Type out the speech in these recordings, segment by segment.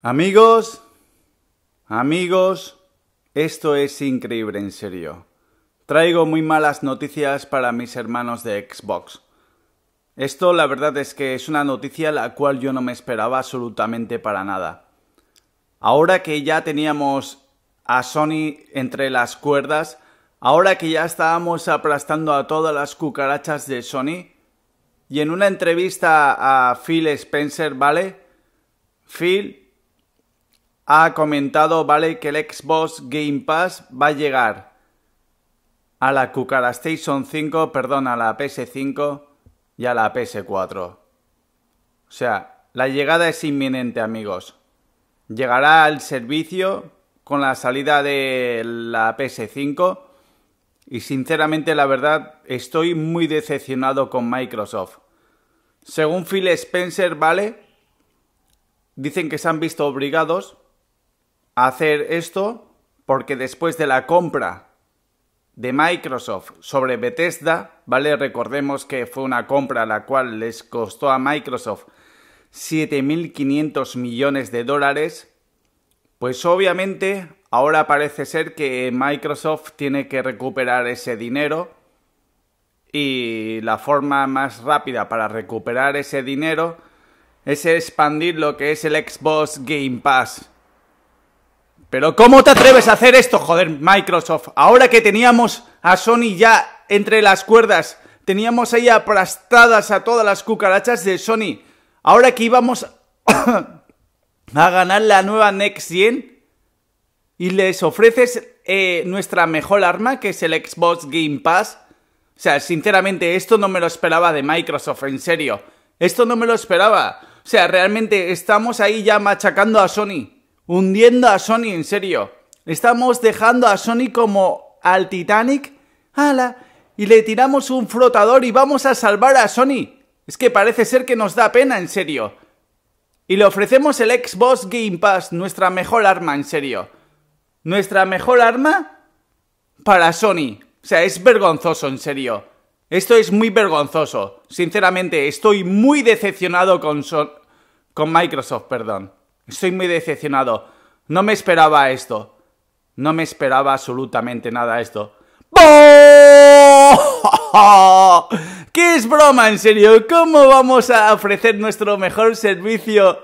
Amigos, amigos, esto es increíble, en serio. Traigo muy malas noticias para mis hermanos de Xbox. Esto la verdad es que es una noticia la cual yo no me esperaba absolutamente para nada. Ahora que ya teníamos a Sony entre las cuerdas, ahora que ya estábamos aplastando a todas las cucarachas de Sony, y en una entrevista a Phil Spencer, ¿vale? Phil ha comentado, ¿vale? Que el Xbox Game Pass va a llegar a la Cucara Station 5, perdón, a la PS5 y a la PS4. O sea, la llegada es inminente, amigos. Llegará al servicio con la salida de la PS5 y sinceramente la verdad estoy muy decepcionado con Microsoft. Según Phil Spencer, ¿vale? Dicen que se han visto obligados hacer esto porque después de la compra de Microsoft sobre Bethesda, ¿vale? Recordemos que fue una compra la cual les costó a Microsoft 7.500 millones de dólares, pues obviamente ahora parece ser que Microsoft tiene que recuperar ese dinero y la forma más rápida para recuperar ese dinero es expandir lo que es el Xbox Game Pass. Pero ¿cómo te atreves a hacer esto, joder, Microsoft? Ahora que teníamos a Sony ya entre las cuerdas, teníamos ahí aplastadas a todas las cucarachas de Sony. Ahora que íbamos a ganar la nueva Next Gen y les ofreces eh, nuestra mejor arma, que es el Xbox Game Pass. O sea, sinceramente, esto no me lo esperaba de Microsoft, en serio. Esto no me lo esperaba. O sea, realmente estamos ahí ya machacando a Sony hundiendo a Sony, en serio. Estamos dejando a Sony como al Titanic. ¡Hala! Y le tiramos un flotador y vamos a salvar a Sony. Es que parece ser que nos da pena, en serio. Y le ofrecemos el Xbox Game Pass, nuestra mejor arma, en serio. Nuestra mejor arma para Sony. O sea, es vergonzoso, en serio. Esto es muy vergonzoso. Sinceramente, estoy muy decepcionado con, con Microsoft, perdón. Estoy muy decepcionado. No me esperaba esto. No me esperaba absolutamente nada esto. ¿Qué es broma, en serio? ¿Cómo vamos a ofrecer nuestro mejor servicio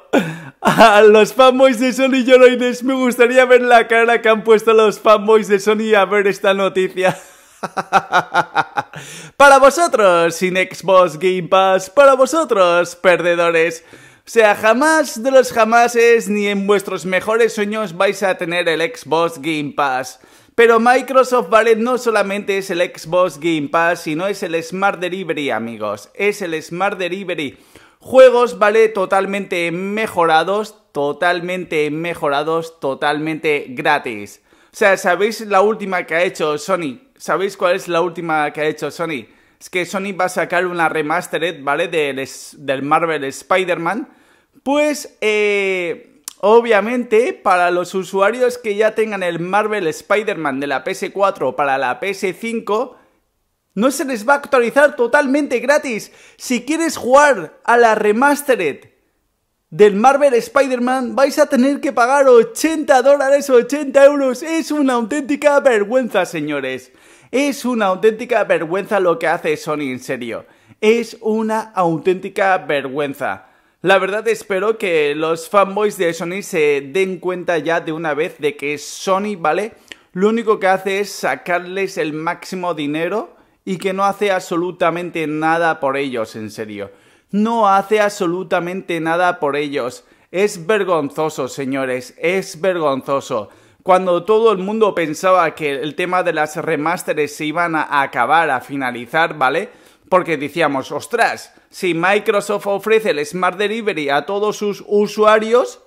a los fanboys de Sony Yoroides? Me gustaría ver la cara que han puesto los fanboys de Sony a ver esta noticia. para vosotros, sin Xbox Game Pass, para vosotros, perdedores. O sea, jamás de los jamases ni en vuestros mejores sueños vais a tener el Xbox Game Pass. Pero Microsoft vale, no solamente es el Xbox Game Pass, sino es el Smart Delivery, amigos. Es el Smart Delivery. Juegos, ¿vale? Totalmente mejorados, totalmente mejorados, totalmente gratis. O sea, ¿sabéis la última que ha hecho Sony? ¿Sabéis cuál es la última que ha hecho Sony? es que Sony va a sacar una remastered, ¿vale? Del, Marvel Spider-Man. Pues, eh, obviamente, para los usuarios que ya tengan el Marvel Spider-Man de la PS4 o para la PS5, no se les va a actualizar totalmente gratis. Si quieres jugar a la remastered del Marvel Spider-Man, vais a tener que pagar 80 dólares, 80 euros. Es una auténtica vergüenza, señores. Es una auténtica vergüenza lo que hace Sony, en serio. Es una auténtica vergüenza. La verdad espero que los fanboys de Sony se den cuenta ya de una vez de que Sony, ¿vale? Lo único que hace es sacarles el máximo dinero y que no hace absolutamente nada por ellos, en serio. No hace absolutamente nada por ellos. Es vergonzoso, señores, es vergonzoso. Cuando todo el mundo pensaba que el tema de las remasteres se iban a acabar, a finalizar, ¿vale? Porque decíamos, ostras, si Microsoft ofrece el Smart Delivery a todos sus usuarios,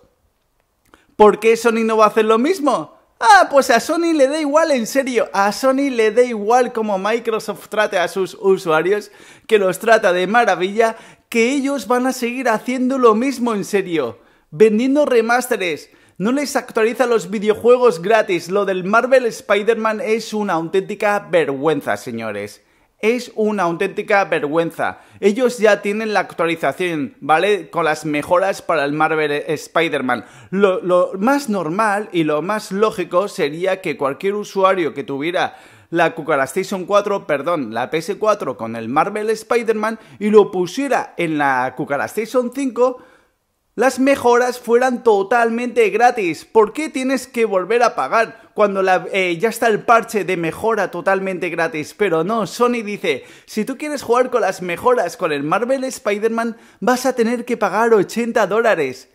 ¿por qué Sony no va a hacer lo mismo? Ah, pues a Sony le da igual, en serio, a Sony le da igual cómo Microsoft trate a sus usuarios, que los trata de maravilla, que ellos van a seguir haciendo lo mismo, en serio, vendiendo remasteres, no les actualiza los videojuegos gratis. Lo del Marvel Spider-Man es una auténtica vergüenza, señores. Es una auténtica vergüenza. Ellos ya tienen la actualización, ¿vale? Con las mejoras para el Marvel Spider-Man. Lo, más normal y lo más lógico sería que cualquier usuario que tuviera la Station 4, perdón, la PS4 con el Marvel Spider-Man y lo pusiera en la Station 5 las mejoras fueran totalmente gratis. ¿Por qué tienes que volver a pagar cuando eh, ya está el parche de mejora totalmente gratis? Pero no, Sony dice, si tú quieres jugar con las mejoras con el Marvel Spider-Man, vas a tener que pagar 80 dólares.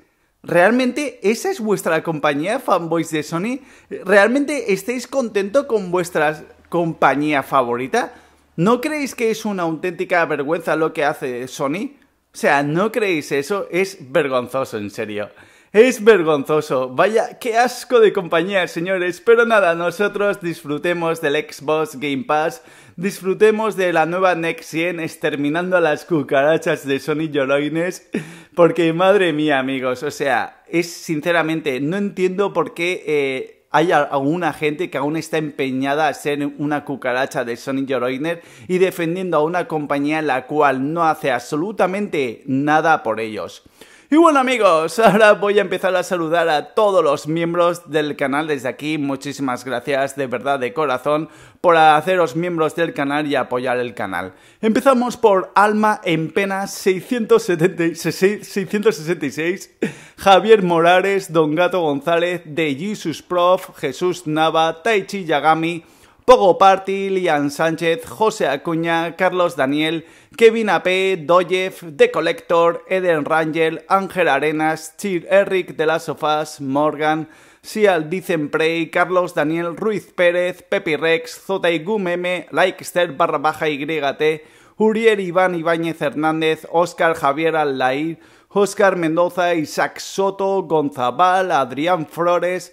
¿Realmente esa es vuestra compañía, fanboys de Sony? ¿Realmente estáis contento con vuestra compañía favorita? ¿No creéis que es una auténtica vergüenza lo que hace Sony? O sea, ¿no creéis eso? Es vergonzoso, en serio. Es vergonzoso. Vaya, qué asco de compañía, señores. Pero nada, nosotros disfrutemos del Xbox Game Pass, disfrutemos de la nueva Next Gen exterminando a las cucarachas de Sony Yoloines. porque madre mía, amigos, o sea, es sinceramente, no entiendo por qué... Eh, hay alguna gente que aún está empeñada a ser una cucaracha de Sonic Joroiner y defendiendo a una compañía la cual no hace absolutamente nada por ellos. Y bueno amigos, ahora voy a empezar a saludar a todos los miembros del canal desde aquí. Muchísimas gracias de verdad de corazón por haceros miembros del canal y apoyar el canal. Empezamos por Alma en Pena 666, Javier Morales, Don Gato González, De Jesus Prof, Jesús Nava, Taichi Yagami, Pogo Party, Lian Sánchez, José Acuña, Carlos Daniel, Kevin AP, Doyev, The Collector, Eden Rangel, Ángel Arenas, Chir Eric de las Sofás, Morgan, Sial Dicen Prey, Carlos Daniel Ruiz Pérez, Pepi Rex, Zota Gumeme, Likester barra baja YT, Uriel Iván Ibáñez Hernández, Oscar Javier Allair, Oscar Mendoza, Isaac Soto, Gonzabal, Adrián Flores,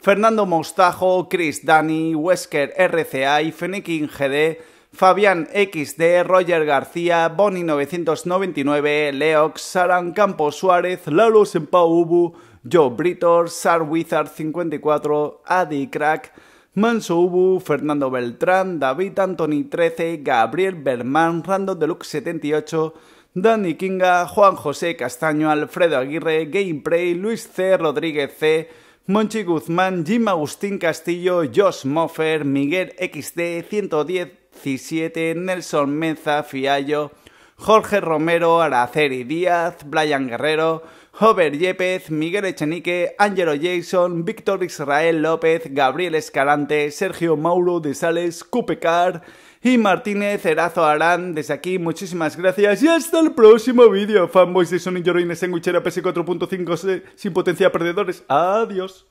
Fernando Mostajo, Chris Dani, Wesker RCA y Fennekin GD, Fabián XD, Roger García, Boni 999, Leox, Saran Campos Suárez, Lalo Sempau Ubu, Joe Britor, Sar Wizard 54, Adi Crack, Manso Ubu, Fernando Beltrán, David Anthony 13, Gabriel Berman, Random Deluxe 78, Danny Kinga, Juan José Castaño, Alfredo Aguirre, Gameplay, Luis C. Rodríguez C. Monchi Guzmán, Jim Agustín Castillo, Josh Moffer, Miguel XD, 117, Nelson Menza, Fiallo, Jorge Romero, Araceli Díaz, Brian Guerrero, Hover Yepes, Miguel Echenique, Angelo Jason, Víctor Israel López, Gabriel Escalante, Sergio Mauro de Sales, Cupecar y Martínez Erazo Arán. Desde aquí, muchísimas gracias y hasta el próximo vídeo. Fanboys de Sony Heroines en PS4.5 sin potencia perdedores. Adiós.